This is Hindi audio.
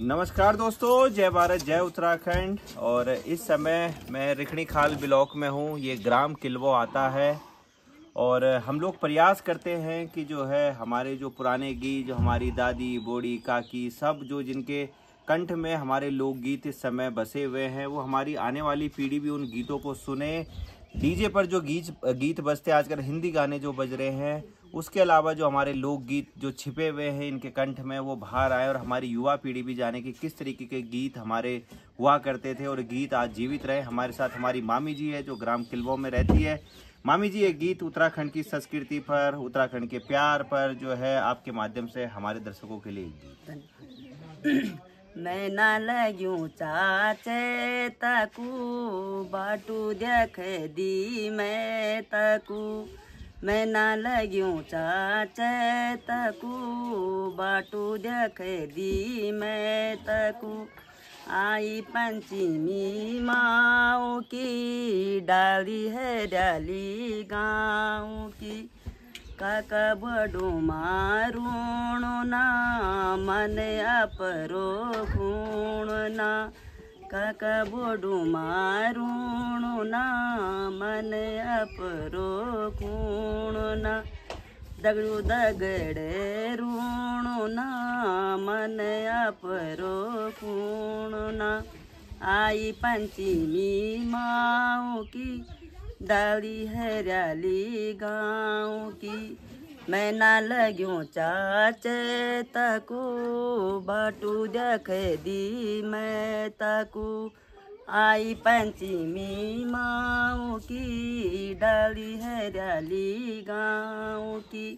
नमस्कार दोस्तों जय भारत जय उत्तराखंड और इस समय मैं रिखणी खाल ब्लॉक में हूँ ये ग्राम किलवो आता है और हम लोग प्रयास करते हैं कि जो है हमारे जो पुराने गीत जो हमारी दादी बोड़ी काकी सब जो जिनके कंठ में हमारे लोकगीत इस समय बसे हुए हैं वो हमारी आने वाली पीढ़ी भी उन गीतों को सुने डीजे पर जो गीत गीत बजते आजकल हिंदी गाने जो बज रहे हैं उसके अलावा जो हमारे लोकगीत जो छिपे हुए हैं इनके कंठ में वो बाहर आए और हमारी युवा पीढ़ी भी जाने कि किस तरीके के गीत हमारे हुआ करते थे और गीत आज जीवित रहे हमारे साथ हमारी मामी जी है जो ग्राम किल्बों में रहती है मामी जी ये गीत उत्तराखंड की संस्कृति पर उत्तराखंड के प्यार पर जो है आपके माध्यम से हमारे दर्शकों के लिए मैं ना चाचे तकू बाटू देख दी मैं तकू मैं ना लग्यू चाचे तकू बाटू देख दी मैं तकू आई पंचमी माओ की डाली है डाली गाँव की कक बड़ो मारूण ना मन अपरो खूण ना कक बड़ो मारूण અને આપરો કૂણના दगड़ू દગડે मन મને આપરો કૂણના आई पंचमी माओ की दाड़ी हरियाली गाँव की मैं ना लग्यो चाचे तकू बाटू देख दी मैं तकू आई पंचमी माओ की डाली है डाली गाँव की